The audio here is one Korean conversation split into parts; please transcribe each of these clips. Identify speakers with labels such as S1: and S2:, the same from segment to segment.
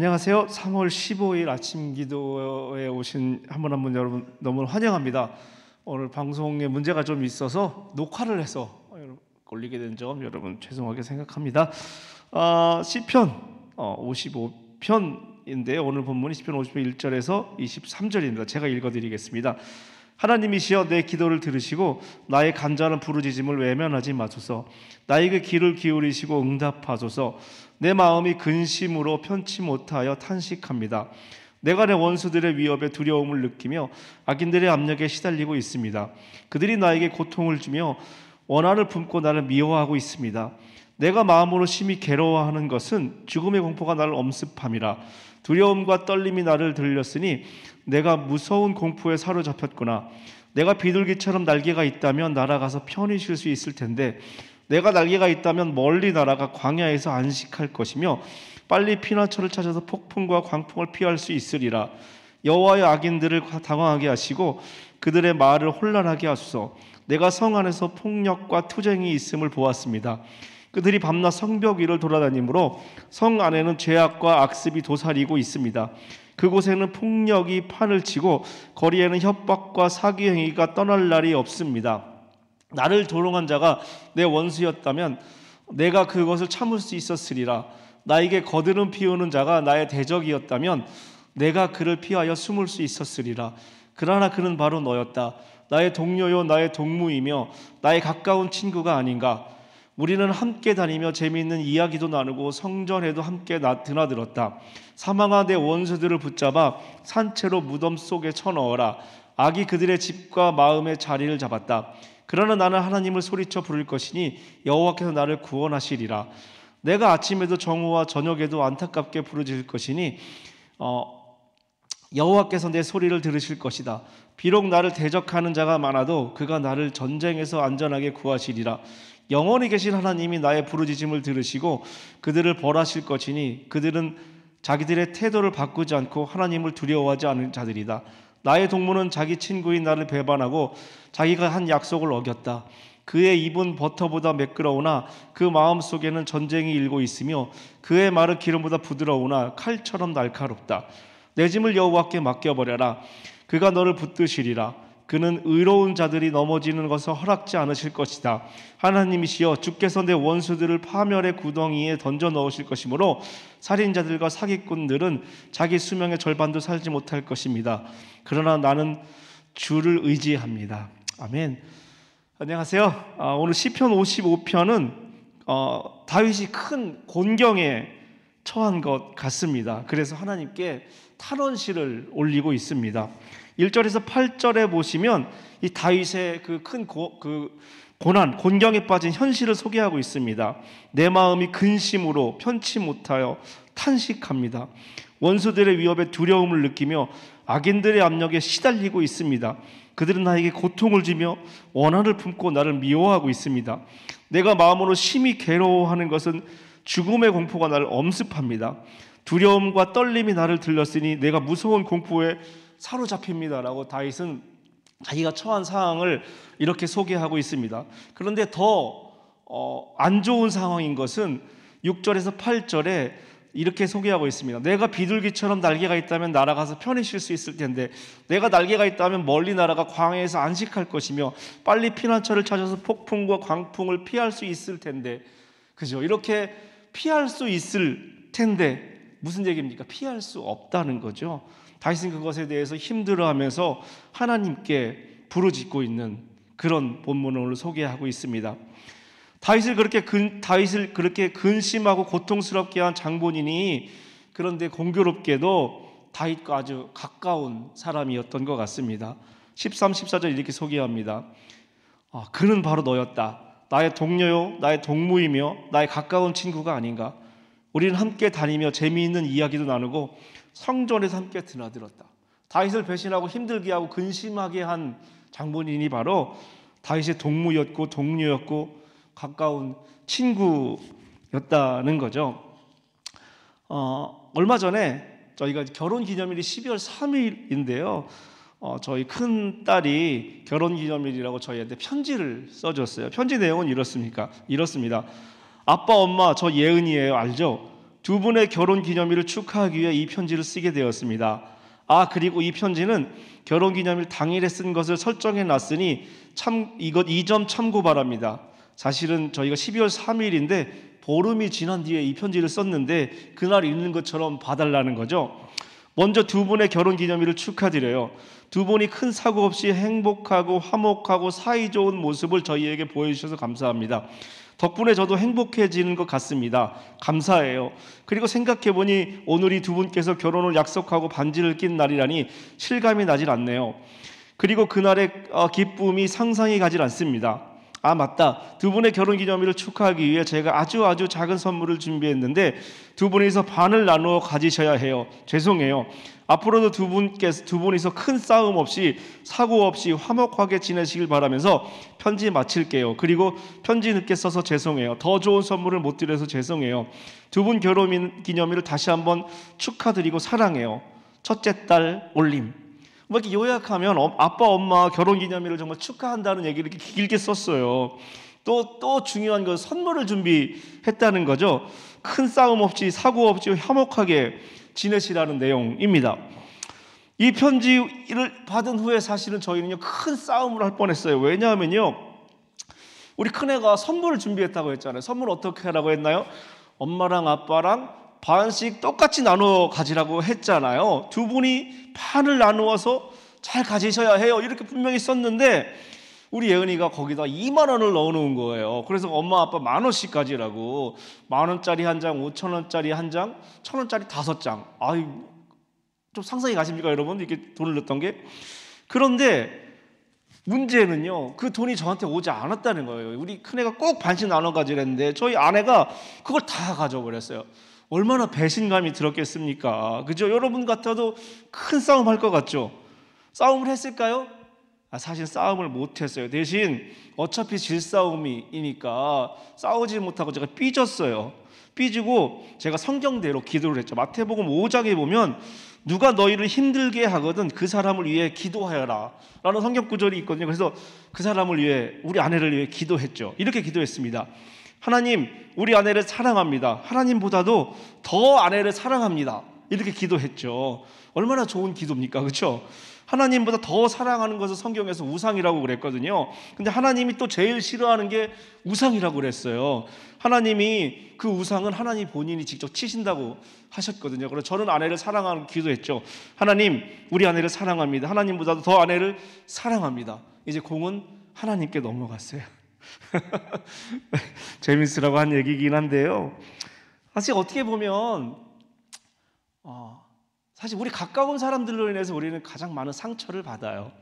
S1: 안녕하세요. 3월 15일 아침 기도에 오신 한 분 한 분 여러분 너무 환영합니다. 오늘 방송에 문제가 좀 있어서 녹화를 해서 올리게 된 점 여러분 죄송하게 생각합니다. 아, 시편 55편인데 어, 오늘 본문이 시편 55편 1절에서 23절입니다. 제가 읽어드리겠습니다. 하나님이시여 내 기도를 들으시고 나의 간절한 부르짖음을 외면하지 마소서. 나에게 그 귀를 기울이시고 응답하소서. 내 마음이 근심으로 편치 못하여 탄식합니다. 내가 내 원수들의 위협에 두려움을 느끼며 악인들의 압력에 시달리고 있습니다. 그들이 나에게 고통을 주며 원한을 품고 나를 미워하고 있습니다. 내가 마음으로 심히 괴로워하는 것은 죽음의 공포가 나를 엄습함이라 두려움과 떨림이 나를 들렸으니 내가 무서운 공포에 사로잡혔구나. 내가 비둘기처럼 날개가 있다면 날아가서 편히 쉴 수 있을 텐데 내가 날개가 있다면 멀리 날아가 광야에서 안식할 것이며 빨리 피난처를 찾아서 폭풍과 광풍을 피할 수 있으리라. 여호와의 악인들을 당황하게 하시고 그들의 말을 혼란하게 하소서. 내가 성 안에서 폭력과 투쟁이 있음을 보았습니다. 그들이 밤낮 성벽 위를 돌아다니므로 성 안에는 죄악과 악습이 도사리고 있습니다. 그곳에는 폭력이 판을 치고 거리에는 협박과 사기 행위가 떠날 날이 없습니다. 나를 조롱한 자가 내 원수였다면 내가 그것을 참을 수 있었으리라. 나에게 거드름 피우는 자가 나의 대적이었다면 내가 그를 피하여 숨을 수 있었으리라. 그러나 그는 바로 너였다. 나의 동료요 나의 동무이며 나의 가까운 친구가 아닌가. 우리는 함께 다니며 재미있는 이야기도 나누고 성전에도 함께 드나들었다. 사망한 내 원수들을 붙잡아 산채로 무덤 속에 쳐넣어라. 악이 그들의 집과 마음의 자리를 잡았다. 그러나 나는 하나님을 소리쳐 부를 것이니 여호와께서 나를 구원하시리라. 내가 아침에도 정오와 저녁에도 안타깝게 부르짖을 것이니 어, 여호와께서 내 소리를 들으실 것이다. 비록 나를 대적하는 자가 많아도 그가 나를 전쟁에서 안전하게 구하시리라. 영원히 계신 하나님이 나의 부르짖음을 들으시고 그들을 벌하실 것이니 그들은 자기들의 태도를 바꾸지 않고 하나님을 두려워하지 않은 자들이다. 나의 동무는 자기 친구인 나를 배반하고 자기가 한 약속을 어겼다. 그의 입은 버터보다 매끄러우나 그 마음 속에는 전쟁이 일고 있으며 그의 말은 기름보다 부드러우나 칼처럼 날카롭다. 내 짐을 여호와께 맡겨버려라. 그가 너를 붙드시리라. 그는 의로운 자들이 넘어지는 것을 허락지 않으실 것이다. 하나님이시여 주께서 내 원수들을 파멸의 구덩이에 던져 넣으실 것이므로 살인자들과 사기꾼들은 자기 수명의 절반도 살지 못할 것입니다. 그러나 나는 주를 의지합니다. 아멘. 안녕하세요. 아, 오늘 시편 55편은 어, 다윗이 큰 곤경에 처한 것 같습니다. 그래서 하나님께 탄원시를 올리고 있습니다. 1절에서 8절에 보시면 이 다윗의 그 큰 그 고난, 곤경에 빠진 현실을 소개하고 있습니다. 내 마음이 근심으로 편치 못하여 탄식합니다. 원수들의 위협에 두려움을 느끼며 악인들의 압력에 시달리고 있습니다. 그들은 나에게 고통을 주며 원한을 품고 나를 미워하고 있습니다. 내가 마음으로 심히 괴로워하는 것은 죽음의 공포가 나를 엄습합니다. 두려움과 떨림이 나를 들렸으니 내가 무서운 공포에 사로잡힙니다라고 다윗은 자기가 처한 상황을 이렇게 소개하고 있습니다. 그런데 더안 어, 좋은 상황인 것은 6절에서 8절에 이렇게 소개하고 있습니다. 내가 비둘기처럼 날개가 있다면 날아가서 편히 쉴 수 있을 텐데 내가 날개가 있다면 멀리 날아가 광해에서 안식할 것이며 빨리 피난처를 찾아서 폭풍과 광풍을 피할 수 있을 텐데 그죠? 이렇게 피할 수 있을 텐데 무슨 얘기입니까? 피할 수 없다는 거죠. 다윗은 그것에 대해서 힘들어하면서 하나님께 부르짖고 있는 그런 본문을 오늘 소개하고 있습니다. 다윗을 그렇게 근, 다윗을 그렇게 근심하고 고통스럽게 한 장본인이 그런데 공교롭게도 다윗과 아주 가까운 사람이었던 것 같습니다. 13, 14절 이렇게 소개합니다. 아, 그는 바로 너였다. 나의 동료요, 나의 동무이며 나의 가까운 친구가 아닌가. 우리는 함께 다니며 재미있는 이야기도 나누고 성전에서 함께 드나들었다. 다윗을 배신하고 힘들게 하고 근심하게 한 장본인이 바로 다윗의 동무였고 동료였고 가까운 친구였다는 거죠. 어, 얼마 전에 저희가 결혼 기념일이 12월 3일인데요. 어, 저희 큰 딸이 결혼 기념일이라고 저희한테 편지를 써줬어요. 편지 내용은 이렇습니까? 이렇습니다. 아빠, 엄마, 저 예은이에요. 알죠? 두 분의 결혼 기념일을 축하하기 위해 이 편지를 쓰게 되었습니다. 아, 그리고 이 편지는 결혼 기념일 당일에 쓴 것을 설정해 놨으니 참, 이것 이 점 참고 바랍니다. 사실은 저희가 12월 3일인데 보름이 지난 뒤에 이 편지를 썼는데 그날 읽는 것처럼 봐달라는 거죠. 먼저 두 분의 결혼 기념일을 축하드려요. 두 분이 큰 사고 없이 행복하고 화목하고 사이좋은 모습을 저희에게 보여주셔서 감사합니다. 덕분에 저도 행복해지는 것 같습니다. 감사해요. 그리고 생각해보니 오늘이 두 분께서 결혼을 약속하고 반지를 낀 날이라니 실감이 나질 않네요. 그리고 그날의 어, 기쁨이 상상이 가질 않습니다. 아 맞다. 두 분의 결혼 기념일을 축하하기 위해 제가 아주 아주 작은 선물을 준비했는데 두 분이서 반을 나누어 가지셔야 해요. 죄송해요. 앞으로도 두 분께 두 분이서 큰 싸움 없이 사고 없이 화목하게 지내시길 바라면서 편지 마칠게요. 그리고 편지 늦게 써서 죄송해요. 더 좋은 선물을 못 드려서 죄송해요. 두 분 결혼 기념일을 다시 한번 축하드리고 사랑해요. 첫째 딸 올림. 막 뭐 이렇게 요약하면 아빠, 엄마 결혼기념일을 정말 축하한다는 얘기를 이렇게 길게 썼어요. 또, 또 중요한 건 선물을 준비했다는 거죠. 큰 싸움 없이 사고 없이 화목하게 지내시라는 내용입니다. 이 편지를 받은 후에 사실은 저희는요, 큰 싸움을 할 뻔했어요. 왜냐하면요, 우리 큰애가 선물을 준비했다고 했잖아요. 선물 어떻게 하라고 했나요? 엄마랑 아빠랑 반씩 똑같이 나눠 가지라고 했잖아요. 두 분이 판을 나누어서 잘 가지셔야 해요. 이렇게 분명히 썼는데 우리 예은이가 거기다 2만 원을 넣어 놓은 거예요. 그래서 엄마 아빠 만 원씩 가지라고 만 원짜리 한 장, 5천 원짜리 한 장, 천 원짜리 다섯 장. 아이 좀 상상이 가십니까, 여러분? 이렇게 돈을 넣었던 게. 그런데 문제는요, 그 돈이 저한테 오지 않았다는 거예요. 우리 큰애가 꼭 반씩 나눠 가지랬는데, 저희 아내가 그걸 다 가져버렸어요. 얼마나 배신감이 들었겠습니까? 그죠? 여러분 같아도 큰 싸움 할 것 같죠? 싸움을 했을까요? 아, 사실 싸움을 못했어요. 대신 어차피 질 싸움이니까 싸우지 못하고 제가 삐졌어요. 삐지고 제가 성경대로 기도를 했죠. 마태복음 5장에 보면 누가 너희를 힘들게 하거든 그 사람을 위해 기도하여라. 라는 성경 구절이 있거든요. 그래서 그 사람을 위해, 우리 아내를 위해 기도했죠. 이렇게 기도했습니다. 하나님, 우리 아내를 사랑합니다. 하나님보다도 더 아내를 사랑합니다. 이렇게 기도했죠. 얼마나 좋은 기도입니까? 그렇죠? 하나님보다 더 사랑하는 것을 성경에서 우상이라고 그랬거든요. 근데 하나님이 또 제일 싫어하는 게 우상이라고 그랬어요. 하나님이 그 우상은 하나님 본인이 직접 치신다고 하셨거든요. 그래서 저는 아내를 사랑하는 기도했죠. 하나님, 우리 아내를 사랑합니다. 하나님보다도 더 아내를 사랑합니다. 이제 공은 하나님께 넘어갔어요. 재밌으라고 한 얘기긴 한데요. 사실 어떻게 보면 어, 사실 우리 가까운 사람들로 인해서 우리는 가장 많은 상처를 받아요.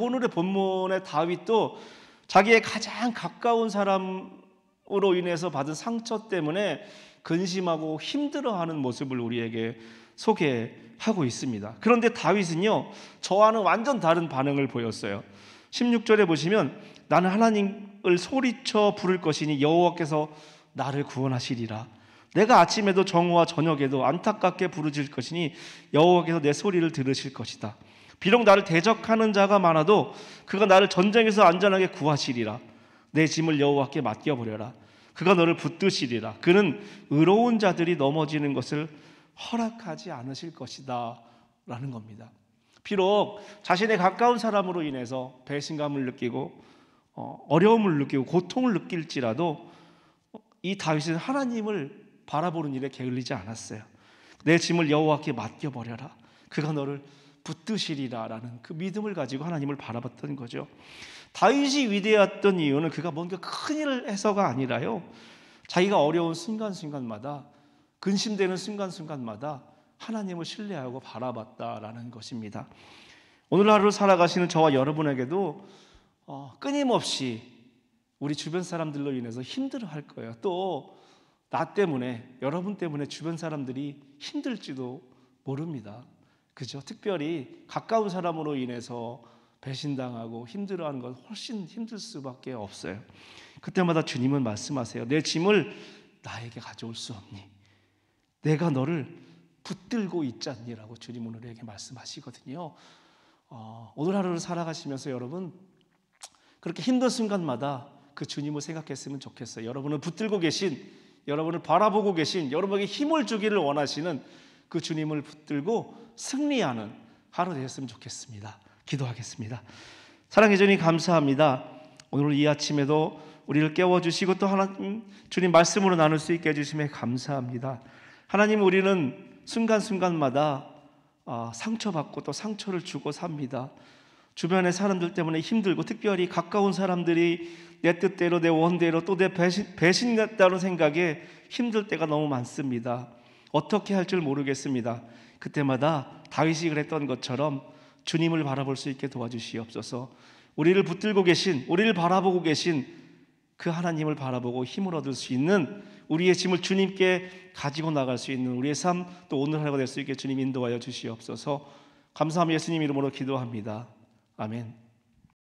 S1: 오늘의 본문의 다윗도 자기의 가장 가까운 사람으로 인해서 받은 상처 때문에 근심하고 힘들어하는 모습을 우리에게 소개하고 있습니다. 그런데 다윗은요, 저와는 완전 다른 반응을 보였어요. 16절에 보시면 나는 하나님 이름을 소리쳐 부를 것이니 여호와께서 나를 구원하시리라. 내가 아침에도 정오와 저녁에도 안타깝게 부르질 것이니 여호와께서 내 소리를 들으실 것이다. 비록 나를 대적하는 자가 많아도 그가 나를 전쟁에서 안전하게 구하시리라. 내 짐을 여호와께 맡겨 버려라. 그가 너를 붙드시리라. 그는 의로운 자들이 넘어지는 것을 허락하지 않으실 것이다. 라는 겁니다. 비록 자신의 가까운 사람으로 인해서 배신감을 느끼고 어, 어려움을 느끼고 고통을 느낄지라도 이 다윗은 하나님을 바라보는 일에 게을리지 않았어요. 내 짐을 여호와께 맡겨 버려라. 그가 너를 붙드시리라라는 그 믿음을 가지고 하나님을 바라봤던 거죠. 다윗이 위대했던 이유는 그가 뭔가 큰 일을 해서가 아니라요. 자기가 어려운 순간순간마다 근심되는 순간순간마다 하나님을 신뢰하고 바라봤다라는 것입니다. 오늘 하루 살아가시는 저와 여러분에게도 어, 끊임없이 우리 주변 사람들로 인해서 힘들어할 거예요. 또 나 때문에 여러분 때문에 주변 사람들이 힘들지도 모릅니다. 그죠? 특별히 가까운 사람으로 인해서 배신당하고 힘들어하는 건 훨씬 힘들 수밖에 없어요. 그때마다 주님은 말씀하세요. 내 짐을 나에게 가져올 수 없니? 내가 너를 붙들고 있잖니라고 주님 오늘에게 말씀하시거든요. 어, 오늘 하루를 살아가시면서 여러분 그렇게 힘든 순간마다 그 주님을 생각했으면 좋겠어요. 여러분을 붙들고 계신, 여러분을 바라보고 계신, 여러분에게 힘을 주기를 원하시는 그 주님을 붙들고 승리하는 하루 되었으면 좋겠습니다. 기도하겠습니다. 사랑해 주님 감사합니다. 오늘 이 아침에도 우리를 깨워 주시고 또 하나님 음, 주님 말씀으로 나눌 수 있게 해 주심에 감사합니다. 하나님 우리는 순간순간마다 아, 상처받고 또 상처를 주고 삽니다. 주변의 사람들 때문에 힘들고 특별히 가까운 사람들이 내 뜻대로 내 원대로 또 내 배신, 배신됐다는 생각에 힘들 때가 너무 많습니다. 어떻게 할 줄 모르겠습니다. 그때마다 다윗이 그랬던 것처럼 주님을 바라볼 수 있게 도와주시옵소서. 우리를 붙들고 계신, 우리를 바라보고 계신 그 하나님을 바라보고 힘을 얻을 수 있는 우리의 짐을 주님께 가지고 나갈 수 있는 우리의 삶 또 오늘 하나가 될 수 있게 주님 인도하여 주시옵소서. 감사함 예수님 이름으로 기도합니다. 아멘.